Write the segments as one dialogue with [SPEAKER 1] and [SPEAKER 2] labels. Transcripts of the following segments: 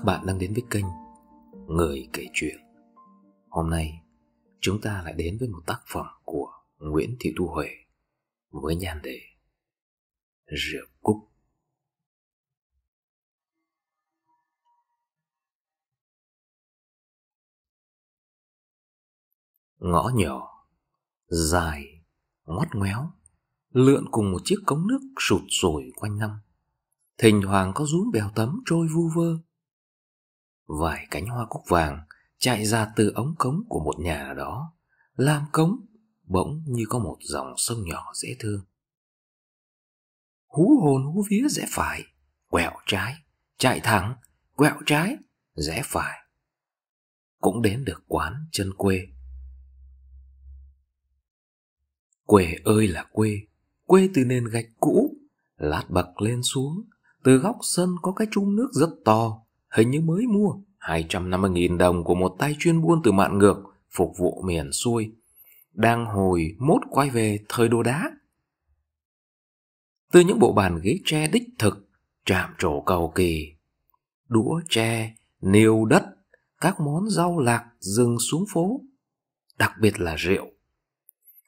[SPEAKER 1] các bạn đang đến với kênh Người kể chuyện. Hôm
[SPEAKER 2] nay, chúng ta lại đến với một tác phẩm của Nguyễn Thị Thu Huệ với nhan
[SPEAKER 1] đề Rượu Cúc. Ngõ nhỏ, dài, ngoắt ngoéo,
[SPEAKER 2] lượn cùng một chiếc cống nước sụt sùi quanh năm thỉnh thoảng có rúm bèo tấm trôi vu vơ vài cánh hoa cúc vàng chạy ra từ ống cống của một nhà nào đó, làm cống bỗng như có một dòng sông nhỏ dễ thương.
[SPEAKER 1] Hú hồn hú vía rẽ phải,
[SPEAKER 2] quẹo trái, chạy thẳng, quẹo trái, rẽ phải. Cũng đến được quán chân quê. Quê ơi là quê, quê từ nền gạch cũ, lát bậc lên xuống, từ góc sân có cái chung nước rất to, hình như mới mua, 250.000 đồng của một tay chuyên buôn từ mạn ngược, phục vụ miền xuôi. Đang hồi mốt quay về thời đồ đá. Từ những bộ bàn ghế tre đích thực, chạm trổ cầu kỳ, đũa tre, niêu đất, các món rau lạc dừng xuống phố, đặc biệt là rượu.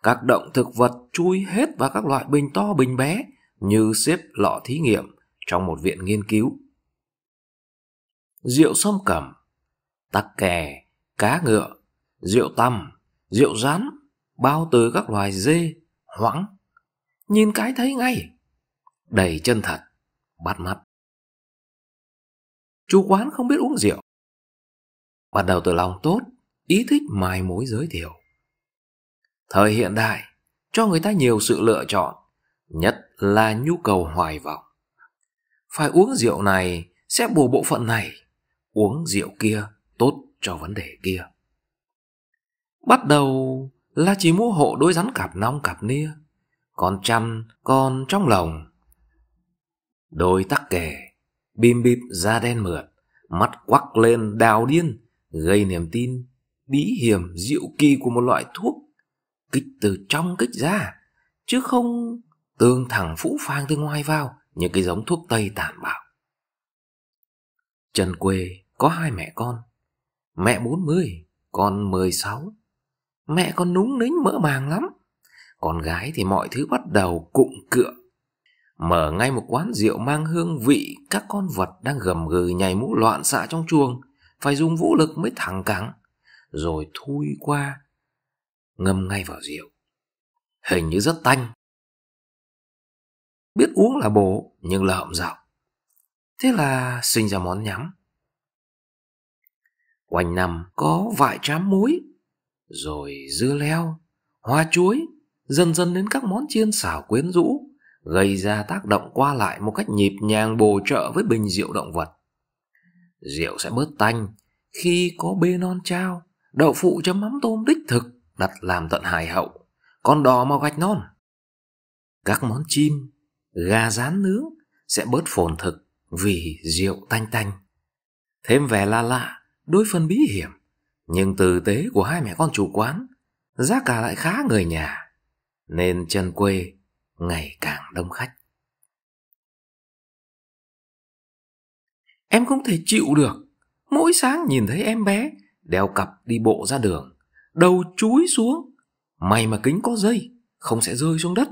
[SPEAKER 2] Các động thực vật chui hết vào các loại bình to bình bé như xếp lọ thí nghiệm trong một viện nghiên cứu rượu sâm cẩm, tắc kè, cá ngựa, rượu tằm, rượu rán, bao từ các loài dê, hoãng.
[SPEAKER 1] Nhìn cái thấy ngay. Đầy chân thật, bắt mắt. Chủ quán không biết uống rượu. Bắt đầu từ lòng tốt, ý thích
[SPEAKER 2] mài mối giới thiệu. Thời hiện đại, cho người ta nhiều sự lựa chọn, nhất là nhu cầu hoài vọng. Phải uống rượu này sẽ bù bộ phận này, uống rượu kia tốt cho vấn đề kia bắt đầu là chỉ mua hộ đôi rắn cặp nong cặp nia còn chăn còn trong lòng đôi tắc kè bim bịp da đen mượt mắt quắc lên đào điên gây niềm tin bí hiểm diệu kỳ của một loại thuốc kích từ trong kích ra chứ không tương thẳng phũ phang từ ngoài vào như cái giống thuốc tây tàn bạo chân quê có hai mẹ con Mẹ 40 Con 16 Mẹ con núng nính mỡ màng lắm Con gái thì mọi thứ bắt đầu cụng cựa Mở ngay một quán rượu mang hương vị Các con vật đang gầm gừ nhảy mũ loạn xạ trong chuồng Phải dùng vũ lực mới thẳng cẳng Rồi thui
[SPEAKER 1] qua Ngâm ngay vào rượu Hình như rất tanh Biết uống là bổ Nhưng lợm dạo Thế là sinh ra món nhắm Quanh năm có vại trám muối, rồi
[SPEAKER 2] dưa leo, hoa chuối, dần dần đến các món chiên xào quyến rũ, gây ra tác động qua lại một cách nhịp nhàng bổ trợ với bình rượu động vật. Rượu sẽ bớt tanh khi có bê non trao, đậu phụ chấm mắm tôm đích thực đặt làm tận hài hậu, con đò màu gạch non. Các món chim, gà rán nướng sẽ bớt phồn thực vì rượu tanh tanh. Thêm vẻ la lạ, đôi phần bí hiểm nhưng tử tế của hai
[SPEAKER 1] mẹ con chủ quán giá cả lại khá người nhà nên chân quê ngày càng đông khách em không thể chịu được mỗi sáng nhìn thấy em bé đeo cặp đi bộ ra đường
[SPEAKER 2] đầu chúi xuống may mà kính có dây không sẽ rơi xuống đất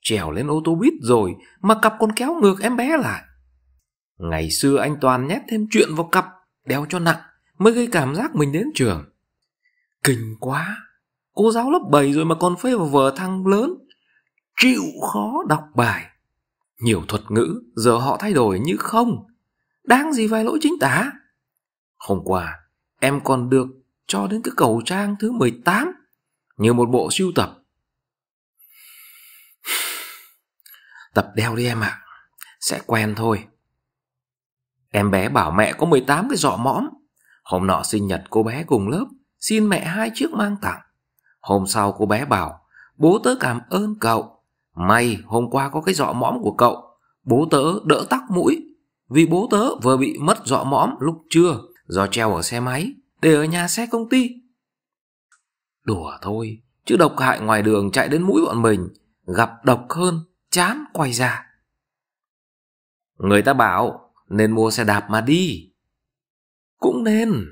[SPEAKER 2] trèo lên ô tô buýt rồi mà cặp còn kéo ngược em bé lại ngày xưa anh toàn nhét thêm chuyện vào cặp đeo cho nặng mới gây cảm giác mình đến trường. Kinh quá, cô giáo lớp 7 rồi mà còn phê vào vở thăng lớn. Chịu khó đọc bài. Nhiều thuật ngữ giờ họ thay đổi như không. Đáng gì vài lỗi chính tả. Hôm qua, em còn được cho đến cái cầu trang thứ 18 như một bộ sưu tập. Tập đeo đi em ạ, à. sẽ quen thôi. Em bé bảo mẹ có 18 cái giỏ mõm Hôm nọ sinh nhật cô bé cùng lớp, xin mẹ hai chiếc mang tặng. Hôm sau cô bé bảo, bố tớ cảm ơn cậu. May hôm qua có cái dọ mõm của cậu, bố tớ đỡ tắc mũi. Vì bố tớ vừa bị mất dọ mõm lúc trưa do treo ở xe máy, để ở nhà xe công ty. Đùa thôi, chứ độc hại ngoài đường chạy đến mũi bọn mình, gặp độc hơn, chán quay ra. Người ta bảo nên mua xe đạp mà đi. Cũng nên,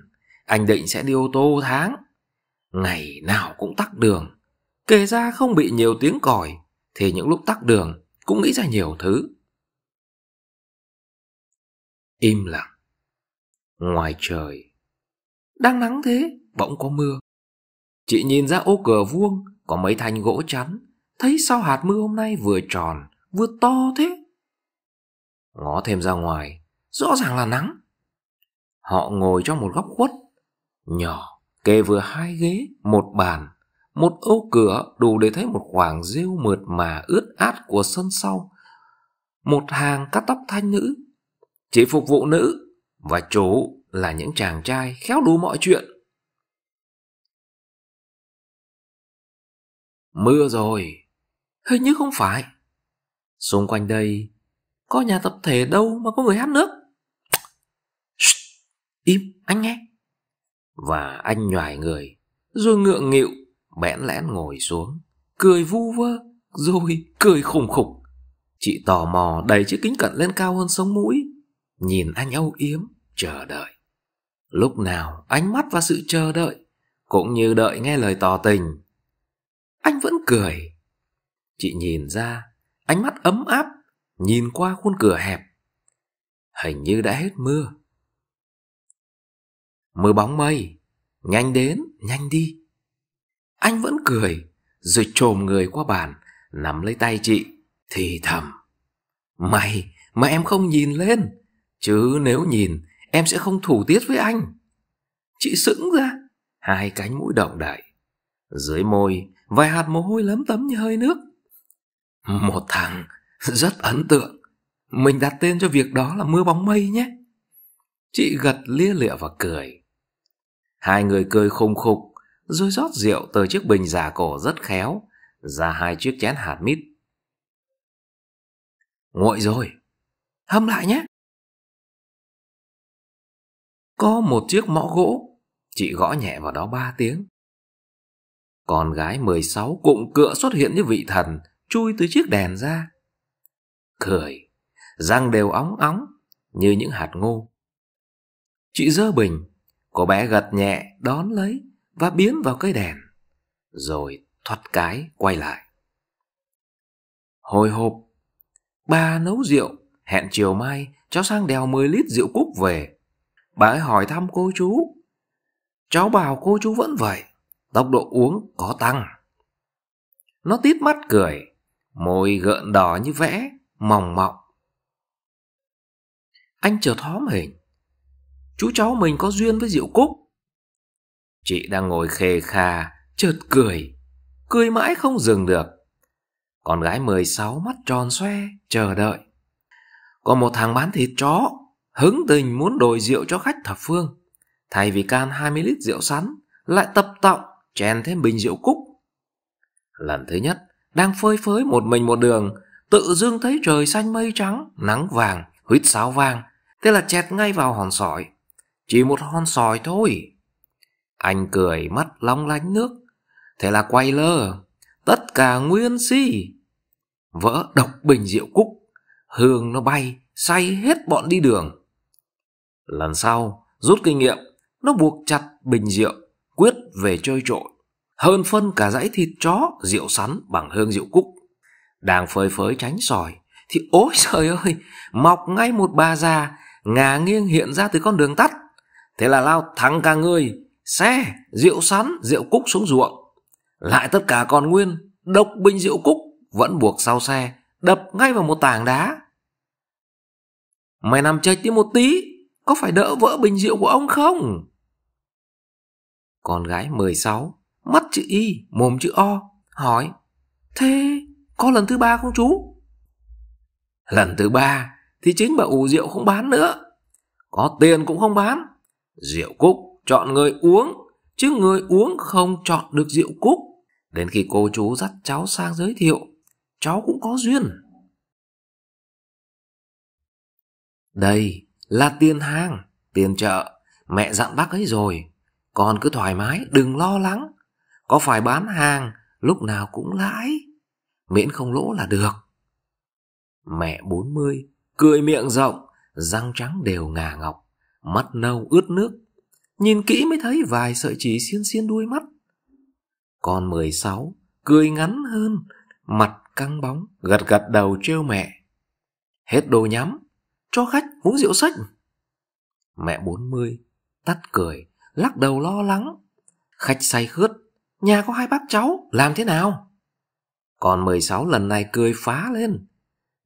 [SPEAKER 2] anh định sẽ đi ô tô tháng.
[SPEAKER 1] Ngày nào cũng tắc đường. Kể ra không bị nhiều tiếng còi, thì những lúc tắc đường cũng nghĩ ra nhiều thứ. Im lặng. Ngoài trời. Đang nắng thế, bỗng có mưa.
[SPEAKER 2] Chị nhìn ra ô cửa vuông, có mấy thanh gỗ chắn. Thấy sao hạt mưa hôm nay vừa tròn, vừa to thế. Ngó thêm ra ngoài, rõ ràng là nắng. Họ ngồi trong một góc khuất, nhỏ, kê vừa hai ghế, một bàn, một ô cửa đủ để thấy một khoảng rêu mượt mà ướt át của sân sau. Một hàng cắt tóc thanh nữ, chỉ phục vụ
[SPEAKER 1] nữ và chủ là những chàng trai khéo đủ mọi chuyện. Mưa rồi, hình như không phải. Xung quanh đây, có nhà tập thể đâu mà có người hát nước.
[SPEAKER 2] Im, anh nghe. Và anh nhòi người, rồi ngượng nghịu, bẽn lẽn ngồi xuống, cười vu vơ, rồi cười khủng khủng. Chị tò mò đẩy chiếc kính cận lên cao hơn sống mũi, nhìn anh âu yếm, chờ đợi. Lúc nào ánh mắt và sự chờ đợi, cũng như đợi nghe lời tỏ tình. Anh vẫn cười. Chị nhìn ra, ánh mắt ấm áp, nhìn qua khuôn cửa hẹp. Hình như đã hết mưa Mưa bóng mây Nhanh đến, nhanh đi Anh vẫn cười Rồi trồm người qua bàn Nắm lấy tay chị Thì thầm Mày mà em không nhìn lên Chứ nếu nhìn Em sẽ không thủ tiết với anh Chị sững ra Hai cánh mũi động đậy Dưới môi Vài hạt mồ hôi lấm tấm như hơi nước Một thằng Rất ấn tượng Mình đặt tên cho việc đó là mưa bóng mây nhé Chị gật lia lịa và cười Hai người cười khùng khục, rồi rót rượu từ chiếc bình giả cổ rất khéo, ra hai chiếc chén hạt mít.
[SPEAKER 1] Nguội rồi, hâm lại nhé. Có một chiếc mõ gỗ, chị gõ nhẹ vào đó ba tiếng.
[SPEAKER 2] Con gái 16 cụm cựa xuất hiện như vị thần, chui từ chiếc đèn ra. Cười, răng đều óng óng, như những hạt ngô. Chị dơ bình, Cô bé gật nhẹ đón lấy và biến vào cây đèn. Rồi thoát cái quay lại. Hồi hộp, bà nấu rượu, hẹn chiều mai cháu sang đèo 10 lít rượu cúc về. Bà ấy hỏi thăm cô chú. Cháu bảo cô chú vẫn vậy, tốc độ uống có tăng. Nó tít mắt cười, môi gợn đỏ như vẽ, mỏng mọng. Anh chợt hóm hình, chú cháu mình có duyên với Diệu Cúc. Chị đang ngồi khê khà, chợt cười, cười mãi không dừng được. Con gái mười sáu mắt tròn xoe, chờ đợi. Có một thằng bán thịt chó, hứng tình muốn đổi rượu cho khách thập phương. Thay vì can 20 lít rượu sắn, lại tập tọng, chèn thêm bình rượu cúc. Lần thứ nhất, đang phơi phới một mình một đường, tự dưng thấy trời xanh mây trắng, nắng vàng, huyết sáo vàng. Thế là chẹt ngay vào hòn sỏi, chỉ một hòn sỏi thôi. Anh cười mắt long lánh nước. Thế là quay lơ. Tất cả nguyên si. Vỡ độc bình rượu cúc. Hương nó bay, say hết bọn đi đường. Lần sau, rút kinh nghiệm, nó buộc chặt bình rượu, quyết về chơi trội. Hơn phân cả dãy thịt chó, rượu sắn bằng hương rượu cúc. Đang phơi phới tránh sỏi, thì ôi trời ơi, mọc ngay một bà già, ngả nghiêng hiện ra từ con đường tắt. Thế là lao thắng cả người, xe, rượu sắn, rượu cúc xuống ruộng. Lại tất cả còn nguyên, độc bình rượu cúc vẫn buộc sau xe, đập ngay vào một tảng đá. Mày nằm chơi tí một tí, có phải đỡ vỡ bình rượu của ông không? Con gái mười sáu mắt chữ Y, mồm chữ O, hỏi Thế có lần thứ ba không chú? Lần thứ ba thì chính bà ủ rượu không bán nữa. Có tiền cũng không bán, Rượu cúc chọn người uống, chứ người uống không
[SPEAKER 1] chọn được rượu cúc. Đến khi cô chú dắt cháu sang giới thiệu, cháu cũng có duyên. Đây là tiền
[SPEAKER 2] hàng, tiền chợ, mẹ dặn bác ấy rồi. Con cứ thoải mái, đừng lo lắng. Có phải bán hàng, lúc nào cũng lãi. Miễn không lỗ là được. Mẹ bốn mươi cười miệng rộng, răng trắng đều ngà ngọc mắt nâu ướt nước. Nhìn kỹ mới thấy vài sợi chỉ xiên xiên đuôi mắt. Con sáu cười ngắn hơn, mặt căng bóng, gật gật đầu trêu mẹ. Hết đồ nhắm, cho khách uống rượu sách. Mẹ bốn mươi tắt cười, lắc đầu lo lắng. Khách say khướt, nhà có hai bác cháu, làm thế nào? Còn mười sáu lần này cười phá lên.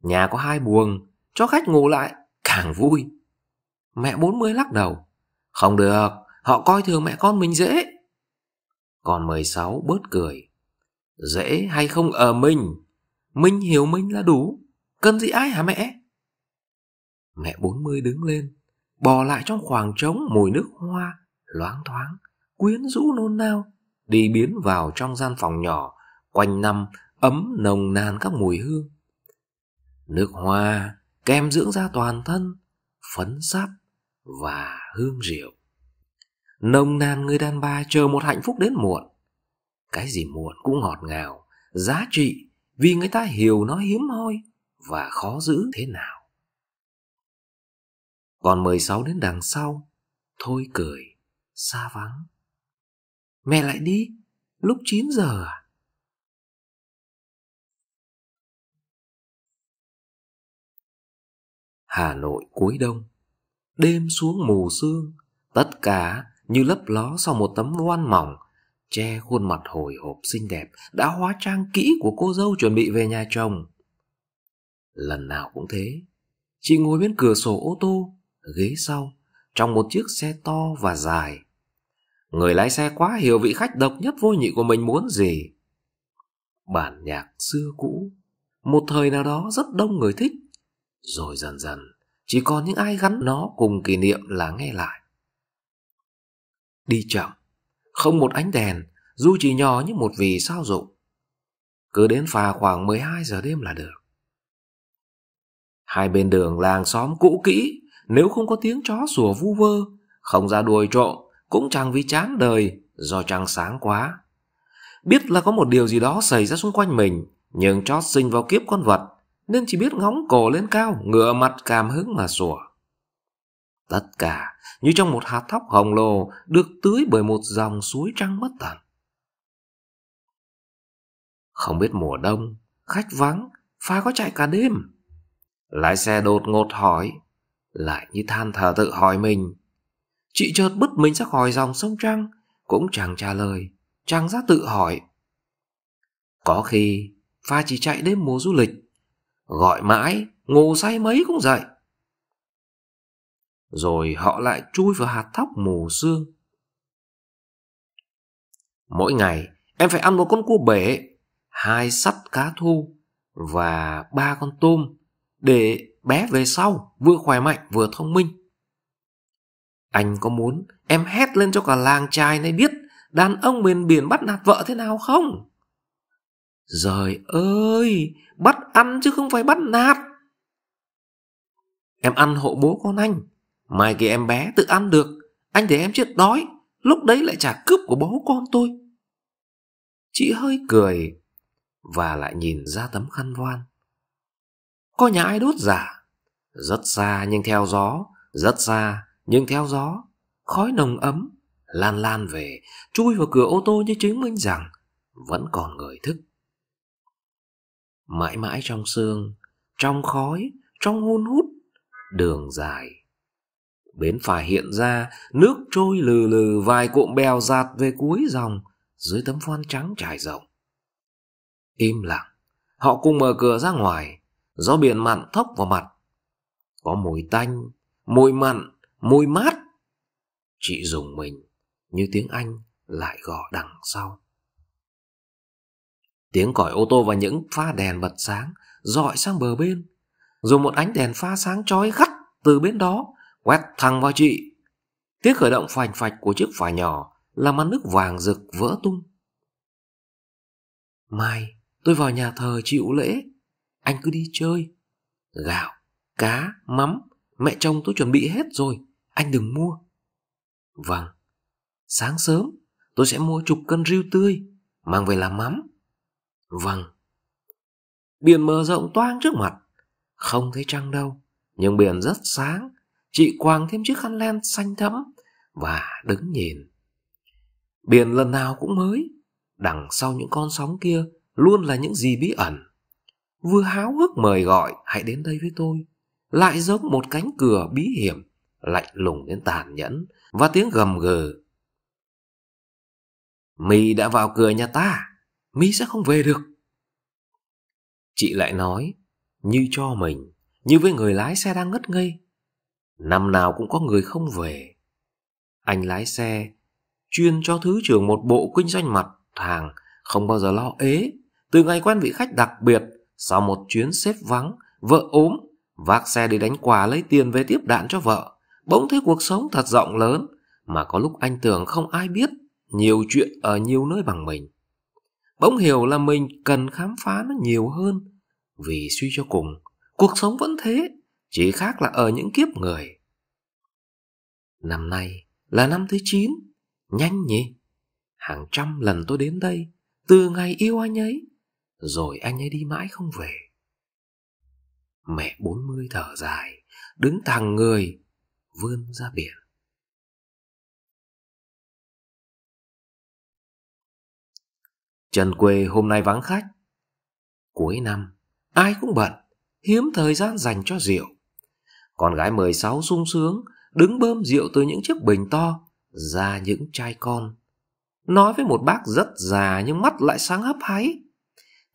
[SPEAKER 2] Nhà có hai buồng, cho khách ngủ lại, càng vui. Mẹ bốn mươi lắc đầu. Không được, họ coi thường mẹ con mình dễ. Còn mười sáu bớt cười. Dễ hay không ở mình, mình hiểu mình là đủ. Cần gì ai hả mẹ? Mẹ bốn mươi đứng lên, bò lại trong khoảng trống mùi nước hoa, loáng thoáng, quyến rũ nôn nao, đi biến vào trong gian phòng nhỏ, quanh năm ấm nồng nàn các mùi hương. Nước hoa, kem dưỡng da toàn thân, phấn sáp và hương rượu. Nồng nàn người đàn bà chờ một hạnh phúc đến muộn. Cái gì muộn cũng ngọt ngào, giá trị vì người ta hiểu nó hiếm
[SPEAKER 1] hoi và khó giữ thế nào. Còn 16 đến đằng sau, thôi cười, xa vắng. Mẹ lại đi, lúc 9 giờ à? Hà Nội cuối đông đêm xuống mù sương, tất cả như lấp ló sau một tấm voan mỏng,
[SPEAKER 2] che khuôn mặt hồi hộp xinh đẹp đã hóa trang kỹ của cô dâu chuẩn bị về nhà chồng. Lần nào cũng thế, chị ngồi bên cửa sổ ô tô, ghế sau, trong một chiếc xe to và dài. Người lái xe quá hiểu vị khách độc nhất vô nhị của mình muốn gì. Bản nhạc xưa cũ, một thời nào đó rất đông người thích, rồi dần dần chỉ còn những ai gắn nó cùng kỷ niệm là nghe lại. Đi chậm, không một ánh đèn, dù chỉ nhỏ như một vì sao rụng. Cứ đến phà khoảng 12 giờ đêm là được. Hai bên đường làng xóm cũ kỹ, nếu không có tiếng chó sủa vu vơ, không ra đuổi trộm, cũng chẳng vì chán đời, do trăng sáng quá. Biết là có một điều gì đó xảy ra xung quanh mình, nhưng chót sinh vào kiếp con vật nên chỉ biết ngóng cổ lên cao ngửa mặt cảm hứng mà sủa tất cả như trong một hạt thóc hồng lồ được tưới bởi một dòng suối trăng bất tận không biết mùa đông khách vắng pha có chạy cả đêm lái xe đột ngột hỏi lại như than thở tự hỏi mình chị chợt bứt mình ra khỏi dòng sông trăng cũng chẳng trả lời chàng ra tự hỏi có khi pha chỉ chạy đến mùa du lịch
[SPEAKER 1] Gọi mãi, ngủ say mấy cũng dậy. Rồi họ lại chui vào hạt thóc mù sương
[SPEAKER 2] Mỗi ngày, em phải ăn một con cua bể, hai sắt cá thu và ba con tôm để bé về sau vừa khỏe mạnh vừa thông minh. Anh có muốn em hét lên cho cả làng trai này biết đàn ông miền biển bắt nạt vợ thế nào không? Giời ơi, bắt ăn chứ không phải bắt nạt. Em ăn hộ bố con anh, mai kia em bé tự ăn được, anh để em chết đói, lúc đấy lại trả cướp của bố con tôi. Chị hơi cười và lại nhìn ra tấm khăn voan. Có nhà ai đốt giả? Rất xa nhưng theo gió, rất xa nhưng theo gió, khói nồng ấm lan lan về, chui vào cửa ô tô như chứng minh rằng vẫn còn người thức mãi mãi trong sương trong khói trong hun hút đường dài bến phà hiện ra nước trôi lừ lừ vài cụm bèo giạt về cuối dòng dưới tấm phoan trắng trải rộng im lặng họ cùng mở cửa ra ngoài gió biển mặn thốc vào mặt có mùi tanh mùi mặn mùi mát chị dùng mình như tiếng anh lại gõ đằng sau tiếng còi ô tô và những pha đèn bật sáng dọi sang bờ bên dùng một ánh đèn pha sáng chói gắt từ bên đó quét thẳng vào chị tiếng khởi động phành phạch của chiếc phà nhỏ làm mặt nước vàng rực vỡ tung mai tôi vào nhà thờ chịu lễ anh cứ đi chơi gạo cá mắm mẹ chồng tôi chuẩn bị hết rồi anh đừng mua vâng sáng sớm tôi sẽ mua chục cân riêu tươi mang về làm mắm Vâng. Biển mở rộng toang trước mặt. Không thấy trăng đâu, nhưng biển rất sáng. Chị quàng thêm chiếc khăn len xanh thẫm và đứng nhìn. Biển lần nào cũng mới, đằng sau những con sóng kia luôn là những gì bí ẩn. Vừa háo hức mời gọi hãy đến đây với tôi, lại giống một cánh cửa bí hiểm, lạnh lùng đến tàn nhẫn và tiếng gầm gừ. Mì đã vào cửa nhà ta, Mỹ sẽ không về được. Chị lại nói, như cho mình, như với người lái xe đang ngất ngây. Năm nào cũng có người không về. Anh lái xe, chuyên cho thứ trưởng một bộ kinh doanh mặt hàng, không bao giờ lo ế. Từ ngày quen vị khách đặc biệt, sau một chuyến xếp vắng, vợ ốm, vác xe đi đánh quà lấy tiền về tiếp đạn cho vợ. Bỗng thấy cuộc sống thật rộng lớn, mà có lúc anh tưởng không ai biết nhiều chuyện ở nhiều nơi bằng mình bỗng hiểu là mình cần khám phá nó nhiều hơn vì suy cho cùng cuộc sống vẫn thế chỉ khác là ở những kiếp người năm nay là năm thứ chín nhanh nhỉ hàng trăm lần tôi đến đây từ ngày yêu anh ấy rồi anh ấy đi mãi không về
[SPEAKER 1] mẹ bốn mươi thở dài đứng thẳng người vươn ra biển Trần Quê hôm nay vắng khách. Cuối năm, ai cũng
[SPEAKER 2] bận, hiếm thời gian dành cho rượu. Con gái 16 sung sướng, đứng bơm rượu từ những chiếc bình to, ra những chai con. Nói với một bác rất già nhưng mắt lại sáng hấp háy.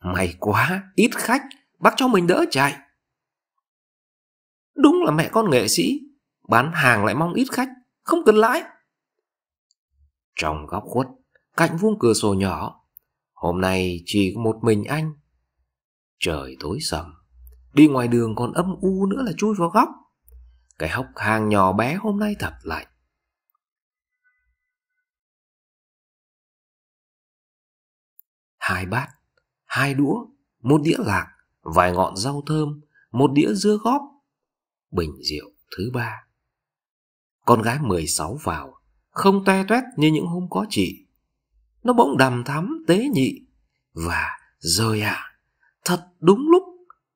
[SPEAKER 2] May quá, ít khách, bác cho mình đỡ chạy. Đúng là mẹ con nghệ sĩ, bán hàng lại mong ít khách, không cần lãi. Trong góc khuất, cạnh vuông cửa sổ nhỏ, Hôm nay chỉ có một mình anh Trời tối sầm
[SPEAKER 1] Đi ngoài đường còn âm u nữa là chui vào góc Cái hốc hang nhỏ bé hôm nay thật lạnh Hai bát, hai đũa, một đĩa lạc, vài ngọn
[SPEAKER 2] rau thơm, một đĩa dưa góp, bình rượu thứ ba. Con gái 16 vào, không toe toét như những hôm có chị nó bỗng đàm thắm tế nhị và rời ạ à, thật đúng lúc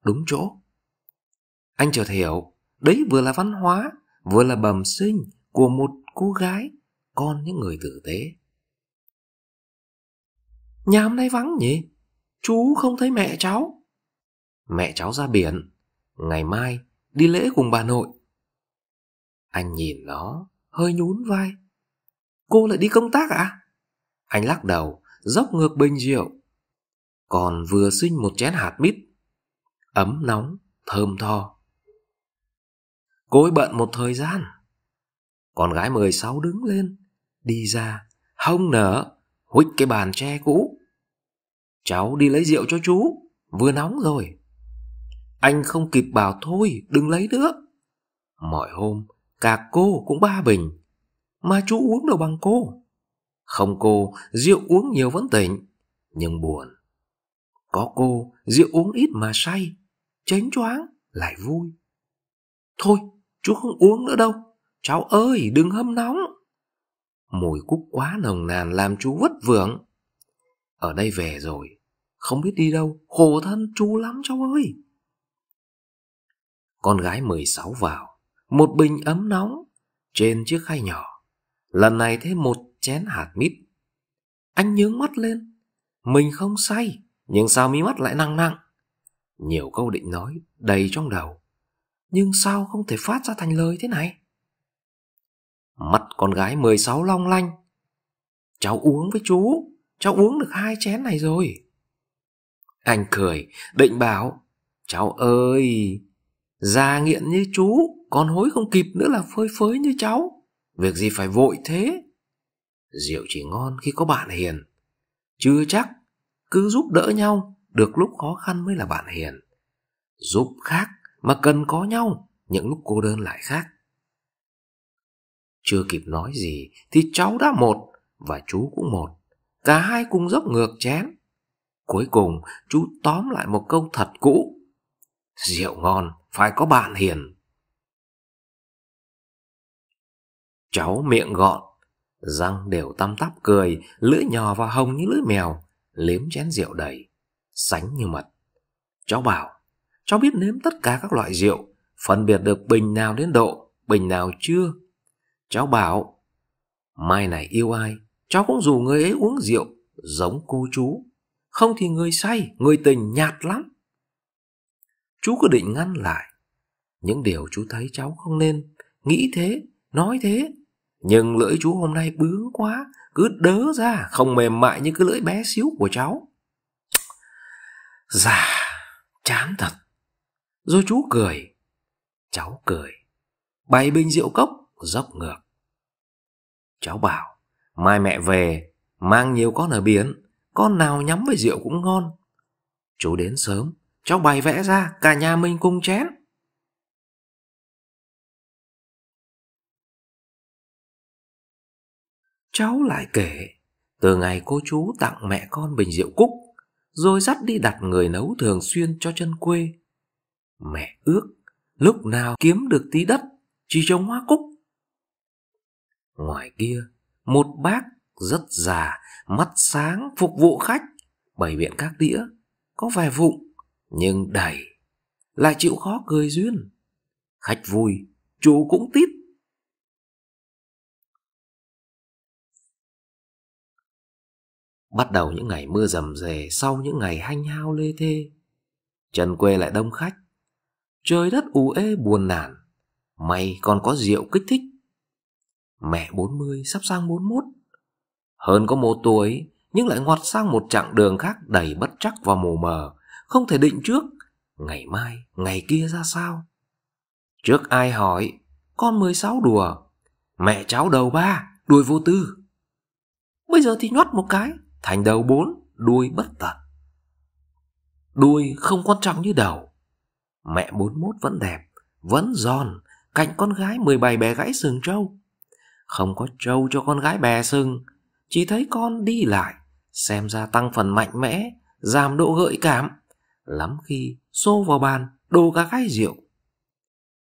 [SPEAKER 2] đúng chỗ anh chợt hiểu đấy vừa là văn hóa vừa là bẩm sinh
[SPEAKER 1] của một cô gái con những người tử tế
[SPEAKER 2] nhà hôm nay vắng nhỉ chú không thấy mẹ cháu mẹ cháu ra biển ngày mai đi lễ cùng bà nội anh nhìn nó hơi nhún vai cô lại đi công tác à anh lắc đầu, dốc ngược bình rượu. Còn vừa sinh một chén hạt mít. Ấm nóng, thơm tho. Cối bận một thời gian. Con gái mười sáu đứng lên, đi ra, hông nở, huých cái bàn tre cũ. Cháu đi lấy rượu cho chú, vừa nóng rồi. Anh không kịp bảo thôi, đừng lấy nữa. Mọi hôm, cả cô cũng ba bình, mà chú uống được bằng cô. Không cô, rượu uống nhiều vẫn tỉnh, nhưng buồn. Có cô, rượu uống ít mà say, chánh choáng, lại vui. Thôi, chú không uống nữa đâu. Cháu ơi, đừng hâm nóng. Mùi cúc quá nồng nàn làm chú vất vưởng. Ở đây về rồi, không biết đi đâu, khổ thân chú lắm cháu ơi. Con gái 16 vào, một bình ấm nóng trên chiếc khay nhỏ. Lần này thêm một chén hạt mít. Anh nhướng mắt lên. Mình không say, nhưng sao mí mắt lại nặng nặng? Nhiều câu định nói, đầy trong đầu. Nhưng sao không thể phát ra thành lời thế này? Mặt con gái 16 long lanh. Cháu uống với chú, cháu uống được hai chén này rồi. Anh cười, định bảo, cháu ơi, già nghiện như chú, còn hối không kịp nữa là phơi phới như cháu. Việc gì phải vội thế? rượu chỉ ngon khi có bạn hiền chưa chắc cứ giúp đỡ nhau được lúc khó khăn mới là bạn hiền giúp khác mà cần có nhau những lúc cô đơn lại khác chưa kịp nói gì thì cháu đã một và chú cũng một cả hai
[SPEAKER 1] cùng dốc ngược chén cuối cùng chú tóm lại một câu thật cũ rượu ngon phải có bạn hiền cháu miệng gọn Răng đều tăm tắp cười, lưỡi nhỏ và hồng như
[SPEAKER 2] lưỡi mèo, liếm chén rượu đầy, sánh như mật. Cháu bảo, cháu biết nếm tất cả các loại rượu, phân biệt được bình nào đến độ, bình nào chưa. Cháu bảo, mai này yêu ai, cháu cũng dù người ấy uống rượu, giống cô chú. Không thì người say, người tình nhạt lắm. Chú cứ định ngăn lại. Những điều chú thấy cháu không nên, nghĩ thế, nói thế, nhưng lưỡi chú hôm nay bướng quá, cứ đớ ra, không mềm mại như cái lưỡi bé xíu của cháu. Dạ, chán thật. Rồi chú cười. Cháu cười. Bày bình rượu cốc, dốc ngược. Cháu bảo, mai mẹ về, mang nhiều con ở biển,
[SPEAKER 1] con nào nhắm với rượu cũng ngon. Chú đến sớm, cháu bày vẽ ra, cả nhà mình cùng chén. Cháu lại kể, từ ngày cô chú
[SPEAKER 2] tặng mẹ con bình rượu cúc, rồi dắt đi đặt người nấu thường xuyên cho chân quê. Mẹ ước, lúc nào kiếm được tí đất, chỉ trồng hoa cúc. Ngoài kia, một bác rất già, mắt sáng phục vụ khách, bày biện các đĩa, có vài vụng, nhưng đầy,
[SPEAKER 1] lại chịu khó cười duyên. Khách vui, chú cũng tít, Bắt đầu những ngày mưa rầm rề sau những ngày hanh hao lê thê. chân quê lại đông
[SPEAKER 2] khách. Trời đất ù ê buồn nản. May còn có rượu kích thích. Mẹ bốn mươi sắp sang bốn mốt Hơn có một tuổi nhưng lại ngoặt sang một chặng đường khác đầy bất chắc và mù mờ. Không thể định trước ngày mai, ngày kia ra sao. Trước ai hỏi, con mười sáu đùa. Mẹ cháu đầu ba, đuôi vô tư. Bây giờ thì nhoắt một cái thành đầu bốn đuôi bất tận đuôi không quan trọng như đầu mẹ bốn mốt vẫn đẹp vẫn giòn cạnh con gái mười bảy bè gãy sừng trâu không có trâu cho con gái bè sừng chỉ thấy con đi lại xem ra tăng phần mạnh mẽ giảm độ gợi cảm lắm khi xô vào bàn đồ cả cái rượu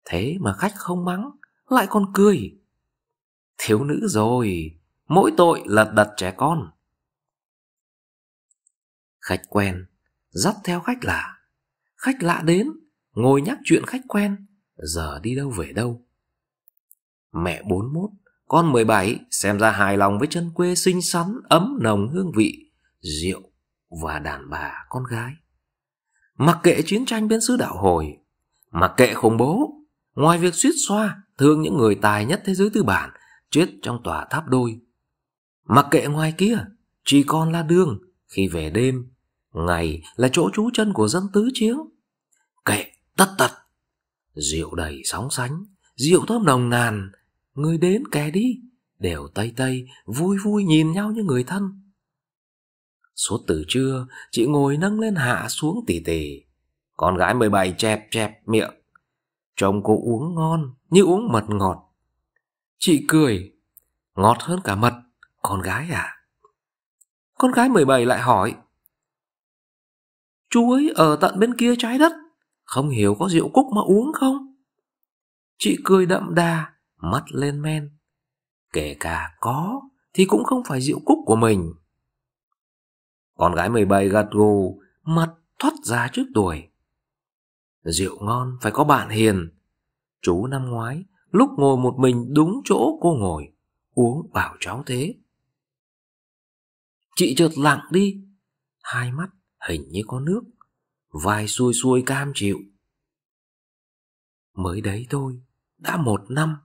[SPEAKER 2] thế mà khách không mắng lại còn cười thiếu nữ rồi mỗi tội lật đật trẻ con Khách quen, dắt theo khách lạ. Khách lạ đến, ngồi nhắc chuyện khách quen, giờ đi đâu về đâu. Mẹ bốn mốt con mười bảy xem ra hài lòng với chân quê xinh xắn, ấm nồng hương vị, rượu và đàn bà con gái. Mặc kệ chiến tranh bên xứ đạo hồi, mặc kệ khủng bố, ngoài việc suýt xoa, thương những người tài nhất thế giới tư bản, chết trong tòa tháp đôi. Mặc kệ ngoài kia, chỉ còn là đường, khi về đêm, Ngày là chỗ trú chân của dân tứ chiếng Kệ tất tật Rượu đầy sóng sánh Rượu thơm nồng nàn Người đến kè đi Đều tay tay vui vui nhìn nhau như người thân Suốt từ trưa Chị ngồi nâng lên hạ xuống tỉ tỉ Con gái mười bảy chẹp chẹp miệng Chồng cô uống ngon Như uống mật ngọt Chị cười Ngọt hơn cả mật Con gái à Con gái mười bảy lại hỏi chú ấy ở tận bên kia trái đất không hiểu có rượu cúc mà uống không chị cười đậm đà mắt lên men kể cả có thì cũng không phải rượu cúc của mình con gái mười bảy gật gù mặt thoát ra trước tuổi rượu ngon phải có bạn hiền chú năm ngoái lúc ngồi một mình đúng chỗ cô ngồi uống bảo cháu thế chị chợt lặng
[SPEAKER 1] đi hai mắt
[SPEAKER 2] hình như có nước vai xuôi xuôi cam chịu mới đấy thôi đã một năm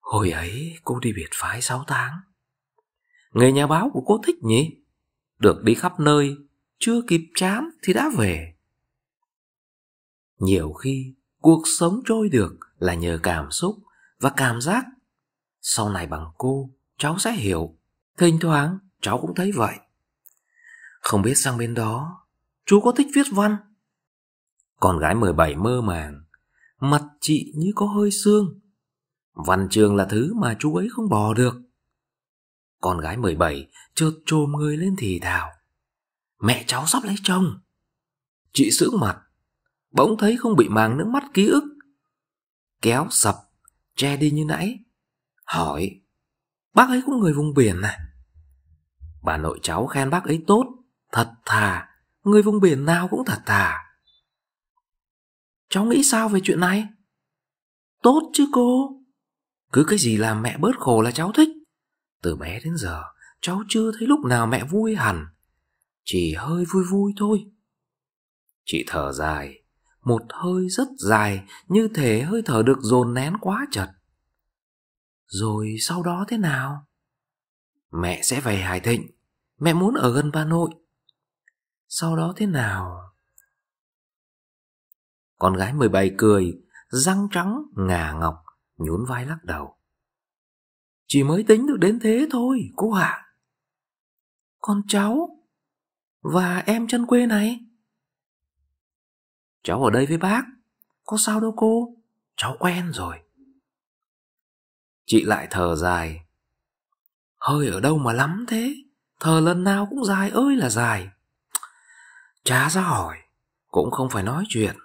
[SPEAKER 2] hồi ấy cô đi biệt phái sáu tháng nghề nhà báo của cô thích nhỉ được đi khắp nơi chưa kịp chán thì đã về nhiều khi cuộc sống trôi được là nhờ cảm xúc và cảm giác sau này bằng cô cháu sẽ hiểu thỉnh thoảng cháu cũng thấy vậy không biết sang bên đó Chú có thích viết văn Con gái 17 mơ màng Mặt chị như có hơi xương Văn trường là thứ mà chú ấy không bỏ được Con gái 17 chợt trồm người lên thì thào Mẹ cháu sắp lấy chồng Chị sững mặt Bỗng thấy không bị màng nước mắt ký ức Kéo sập Che đi như nãy Hỏi Bác ấy cũng người vùng biển à Bà nội cháu khen bác ấy tốt Thật thà, người vùng biển nào cũng thật thà. Cháu nghĩ sao về chuyện này? Tốt chứ cô. Cứ cái gì làm mẹ bớt khổ là cháu thích. Từ bé đến giờ, cháu chưa thấy lúc nào mẹ vui hẳn. Chỉ hơi vui vui thôi. Chị thở dài, một hơi rất dài như thể hơi thở được dồn nén quá chật. Rồi sau đó thế nào? Mẹ sẽ về Hải Thịnh, mẹ muốn ở gần bà nội. Sau đó thế nào? Con gái 17 cười, răng trắng, ngà ngọc, nhún vai lắc đầu.
[SPEAKER 1] Chỉ mới tính được đến thế thôi, cô ạ. À. Con cháu và em chân quê này. Cháu ở đây với bác, có sao đâu cô, cháu quen rồi.
[SPEAKER 2] Chị lại thở dài. Hơi ở đâu mà lắm thế, thở lần nào cũng dài ơi là dài. Chả ra hỏi Cũng không phải nói chuyện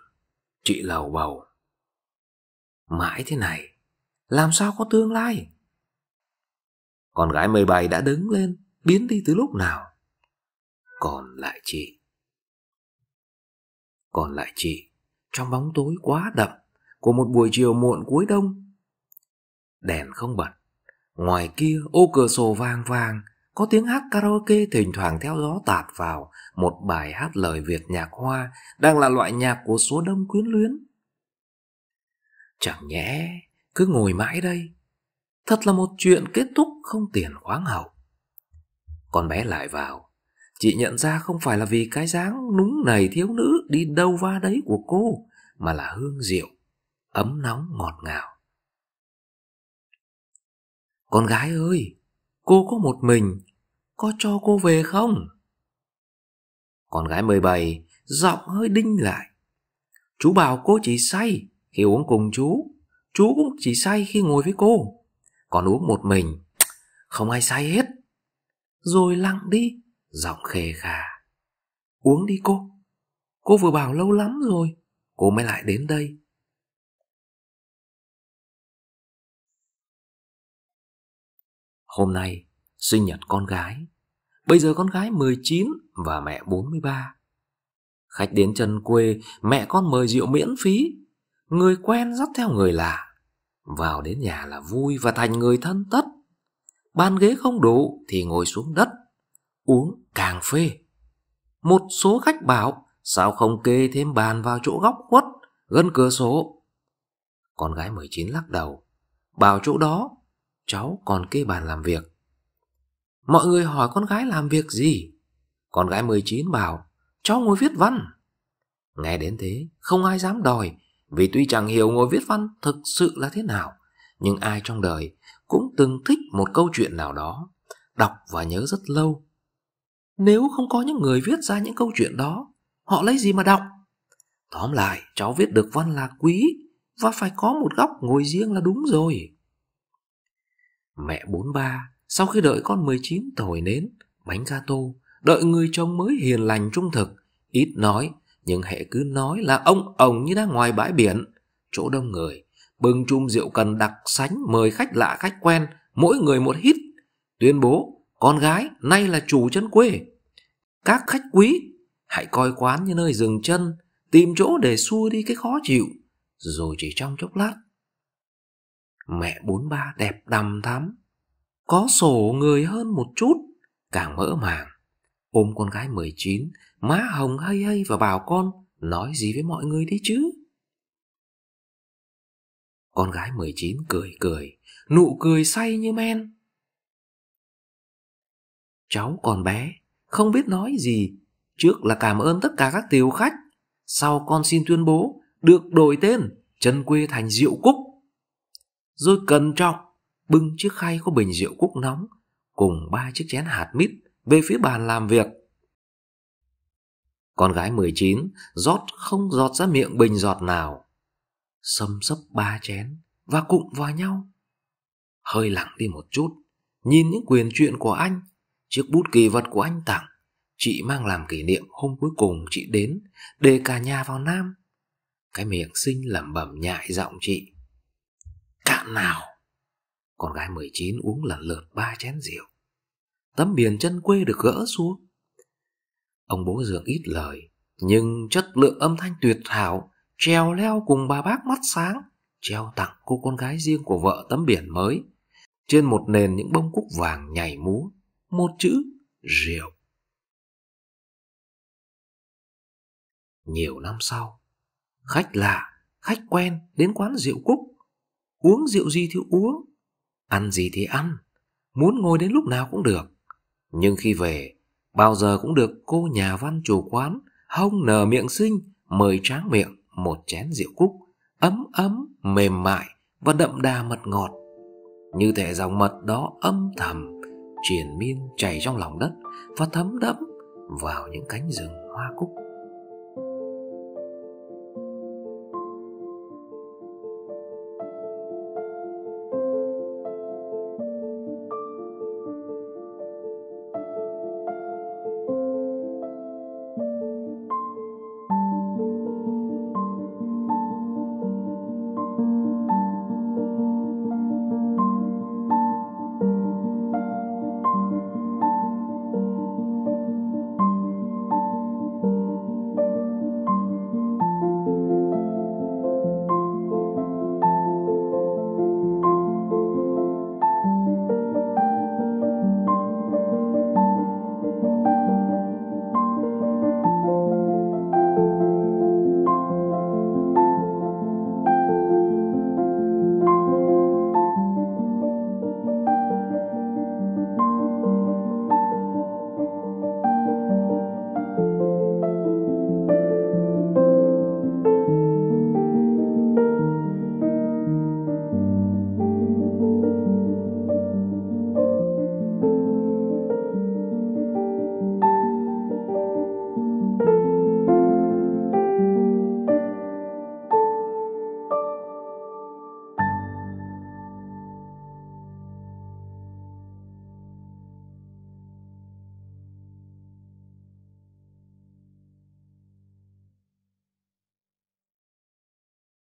[SPEAKER 2] Chị lầu bầu Mãi thế này Làm sao có tương
[SPEAKER 1] lai Con gái 17 đã đứng lên Biến đi từ lúc nào Còn lại chị Còn lại chị
[SPEAKER 2] Trong bóng tối quá
[SPEAKER 1] đậm Của một buổi chiều muộn cuối đông Đèn
[SPEAKER 2] không bật Ngoài kia ô cửa sổ vàng vàng có tiếng hát karaoke thỉnh thoảng theo gió tạt vào, một bài hát lời Việt nhạc hoa, đang là loại nhạc của số đông quyến luyến. Chẳng nhẽ, cứ ngồi mãi đây. Thật là một chuyện kết thúc không tiền khoáng hậu. Con bé lại vào, chị nhận ra không phải là vì cái dáng núng nầy thiếu nữ đi đâu va đấy của cô, mà là hương rượu, ấm nóng ngọt ngào. Con gái ơi, cô có một mình
[SPEAKER 1] có cho cô về không?
[SPEAKER 2] Con gái mười bảy giọng hơi đinh lại. Chú bảo cô chỉ say khi uống cùng chú. Chú cũng chỉ say khi ngồi với cô. Còn uống một mình, không ai say hết. Rồi lặng đi,
[SPEAKER 1] giọng khề khà. Uống đi cô. Cô vừa bảo lâu lắm rồi, cô mới lại đến đây. Hôm nay, sinh nhật con gái. Bây giờ con gái
[SPEAKER 2] 19 và mẹ 43. Khách đến chân quê, mẹ con mời rượu miễn phí. Người quen dắt theo người lạ. Vào đến nhà là vui và thành người thân tất. Bàn ghế không đủ thì ngồi xuống đất, uống càng phê. Một số khách bảo sao không kê thêm bàn vào chỗ góc khuất, gần cửa sổ. Con gái 19 lắc đầu, bảo chỗ đó, cháu còn kê bàn làm việc. Mọi người hỏi con gái làm việc gì Con gái 19 bảo Cháu ngồi viết văn Nghe đến thế không ai dám đòi Vì tuy chẳng hiểu ngồi viết văn thực sự là thế nào Nhưng ai trong đời Cũng từng thích một câu chuyện nào đó Đọc và nhớ rất lâu Nếu không có những người viết ra những câu chuyện đó Họ lấy gì mà đọc Tóm lại cháu viết được văn là quý Và phải có một góc ngồi riêng là đúng rồi Mẹ bốn ba sau khi đợi con 19 tuổi nến, bánh gato, đợi người chồng mới hiền lành trung thực, ít nói, nhưng hệ cứ nói là ông ổng như đang ngoài bãi biển, chỗ đông người, bưng chung rượu cần đặc sánh mời khách lạ khách quen, mỗi người một hít, tuyên bố con gái nay là chủ chân quê. Các khách quý, hãy coi quán như nơi dừng chân, tìm chỗ để xua đi cái khó chịu, rồi chỉ trong chốc lát. Mẹ bốn ba đẹp đầm thắm, có sổ người hơn một chút, càng mỡ màng. Ôm con gái 19, má hồng hay hay và bảo con, nói gì với mọi người đi
[SPEAKER 1] chứ? Con gái 19 cười cười, nụ cười say như men. Cháu còn bé,
[SPEAKER 2] không biết nói gì. Trước là cảm ơn tất cả các tiểu khách. Sau con xin tuyên bố, được đổi tên, chân quê thành Diệu Cúc. Rồi cần trọng, bưng chiếc khay có bình rượu cúc nóng cùng ba chiếc chén hạt mít về phía bàn làm việc. Con gái 19 rót không giọt ra miệng bình giọt nào. xâm sấp ba chén và cụm vào nhau. Hơi lặng đi một chút, nhìn những quyền chuyện của anh, chiếc bút kỳ vật của anh tặng, chị mang làm kỷ niệm hôm cuối cùng chị đến, để cả nhà vào Nam. Cái miệng xinh lẩm bẩm nhại giọng chị. Cạn nào con gái 19 uống lần lượt ba chén rượu. Tấm biển chân quê được gỡ xuống. Ông bố dường ít lời, nhưng chất lượng âm thanh tuyệt hảo, treo leo cùng bà bác mắt sáng, treo tặng cô con gái riêng của vợ tấm biển mới.
[SPEAKER 1] Trên một nền những bông cúc vàng nhảy múa, một chữ rượu. Nhiều năm sau, khách lạ, khách quen đến quán rượu cúc. Uống rượu gì thì uống,
[SPEAKER 2] Ăn gì thì ăn, muốn ngồi đến lúc nào cũng được. Nhưng khi về, bao giờ cũng được cô nhà văn chủ quán hông nở miệng xinh mời tráng miệng một chén rượu cúc ấm ấm mềm mại và đậm đà mật ngọt như thể dòng mật đó âm thầm triển miên chảy trong lòng đất và thấm đẫm
[SPEAKER 1] vào những cánh rừng hoa cúc